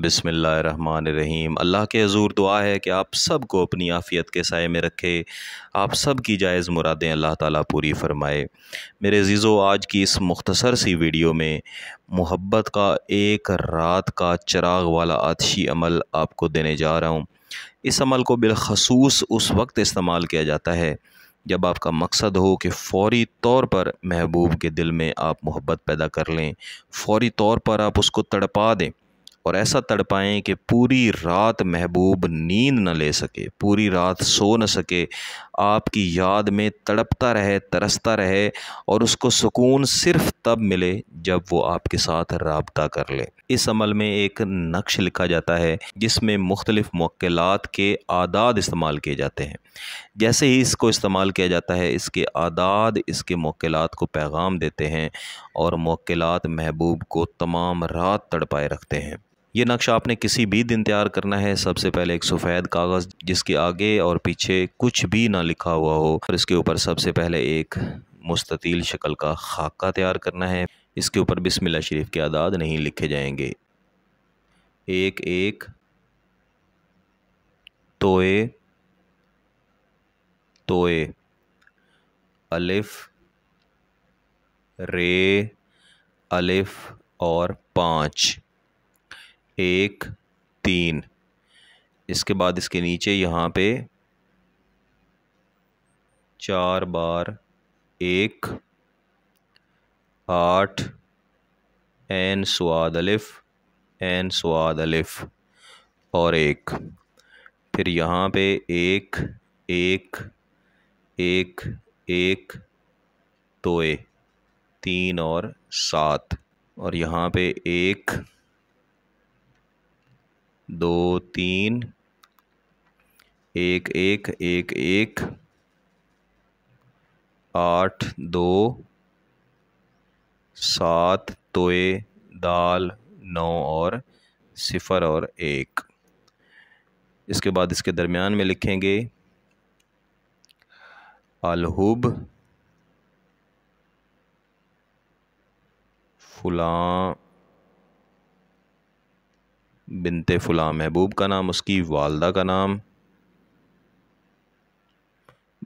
बिसमीम अल्लाह के हजूर दुआ है कि आप सब को अपनी आफ़ियत के साय में रखे आप सब की जायज़ मुरादें अल्लाह ताला पूरी फ़रमाए मेरे अज़ीज़ो आज की इस मुख्तसर सी वीडियो में मोहब्बत का एक रात का चराग वाला आतशी अमल आपको देने जा रहा हूँ इस अमल को बिलखसूस उस वक्त इस्तेमाल किया जाता है जब आपका मकसद हो कि फौरी तौर पर महबूब के दिल में आप मोहब्बत पैदा कर लें फौरी तौर पर आप उसको तड़पा दें और ऐसा तड़पाएँ कि पूरी रात महबूब नींद न ले सके पूरी रात सो न सके आपकी याद में तड़पता रहे तरसता रहे और उसको सुकून सिर्फ तब मिले जब वो आपके साथ रबता कर ले इस अमल में एक नक्श लिखा जाता है जिसमें मुख्तलिफ़ मौक़ात के आदाद इस्तेमाल किए जाते हैं जैसे ही इसको इस्तेमाल किया जाता है इसके आदाद इसके मौक़ात को पैगाम देते हैं और मौक़ात महबूब को तमाम रात तड़पाए रखते हैं ये नक्शा आपने किसी भी दिन तैयार करना है सबसे पहले एक सफ़ेद कागज़ जिसके आगे और पीछे कुछ भी ना लिखा हुआ हो और इसके ऊपर सबसे पहले एक मुस्ततील शक्ल का खाका तैयार करना है इसके ऊपर बिस्मिल्लाह शरीफ के आदाद नहीं लिखे जाएंगे एक एक तोए तोए अलिफ रे अलिफ और पाँच एक तीन इसके बाद इसके नीचे यहाँ पे चार बार एक आठ एन स्वाद अलिफ एन स्वाद अलिफ और एक फिर यहाँ पे एक एक एक एक दोए तीन और सात और यहाँ पे एक दो तीन एक एक एक एक आठ दो सात तोए दाल नौ और सिफर और एक इसके बाद इसके दरमियान में लिखेंगे अलहुब फुला बिनते फ़ुला महबूब का नाम उसकी वालदा का नाम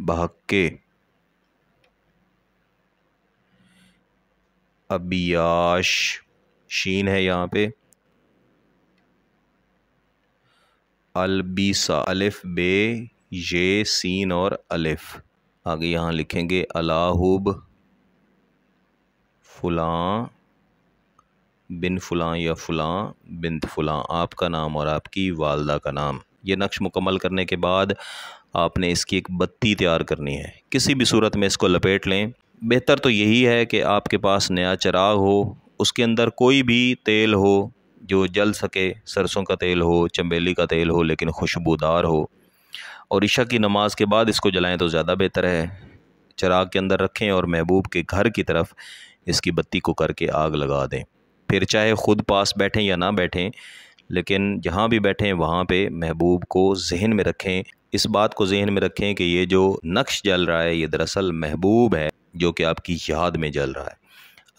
बहक्के अबियाश शीन है यहाँ पे अलबीसा अलिफ बे ये सीन और अलिफ आगे यहाँ लिखेंगे अलाहुब फुलां बिन फुलां या फुलां बिन फुलां आपका नाम और आपकी वालदा का नाम ये नक्श मुकम्मल करने के बाद आपने इसकी एक बत्ती तैयार करनी है किसी भी सूरत में इसको लपेट लें बेहतर तो यही है कि आपके पास नया चराग हो उसके अंदर कोई भी तेल हो जो जल सके सरसों का तेल हो चमेली का तेल हो लेकिन खुशबूदार हो और ईशा की नमाज के बाद इसको जलाएं तो ज़्यादा बेहतर है चराग के अंदर रखें और महबूब के घर की तरफ इसकी बत्ती को करके आग लगा दें फिर चाहे ख़ुद पास बैठें या ना बैठें लेकिन जहाँ भी बैठें वहाँ पे महबूब को जहन में रखें इस बात को जहन में रखें कि ये जो नक्श जल रहा है ये दरअसल महबूब है जो कि आपकी याद में जल रहा है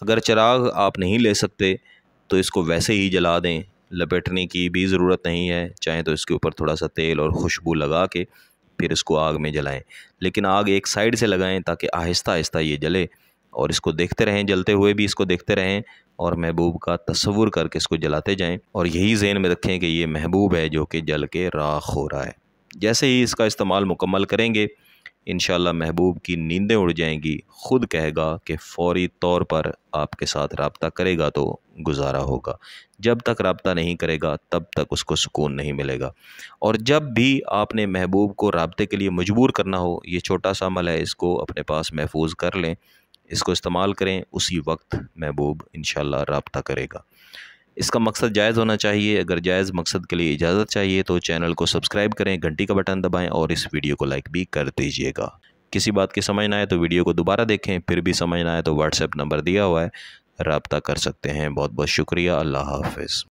अगर चिराग आप नहीं ले सकते तो इसको वैसे ही जला दें लपेटने की भी ज़रूरत नहीं है चाहे तो इसके ऊपर थोड़ा सा तेल और खुशबू लगा के फिर इसको आग में जलाएं लेकिन आग एक साइड से लगाएं ताकि आहिस्ता आहिस्ता ये जले और इसको देखते रहें जलते हुए भी इसको देखते रहें और महबूब का तस्वुर करके इसको जलाते जाएं और यही जहन में रखें कि ये महबूब है जो कि जल के राख हो रहा है जैसे ही इसका इस्तेमाल मुकम्मल करेंगे इन महबूब की नींदें उड़ जाएंगी ख़ुद कहेगा कि फौरी तौर पर आपके साथ रबता करेगा तो गुजारा होगा जब तक रबता नहीं करेगा तब तक उसको सुकून नहीं मिलेगा और जब भी आपने महबूब को रबते के लिए मजबूर करना हो ये छोटा सा अमल है इसको अपने पास महफूज कर लें इसको इस्तेमाल करें उसी वक्त महबूब इन रबता करेगा इसका मकसद जायज़ होना चाहिए अगर जायज़ मकसद के लिए इजाज़त चाहिए तो चैनल को सब्सक्राइब करें घंटी का बटन दबाएं और इस वीडियो को लाइक भी कर दीजिएगा किसी बात की समझ ना आए तो वीडियो को दोबारा देखें फिर भी समझ ना आए तो व्हाट्सएप नंबर दिया हुआ है रबता कर सकते हैं बहुत बहुत शुक्रिया अल्लाह हाफ़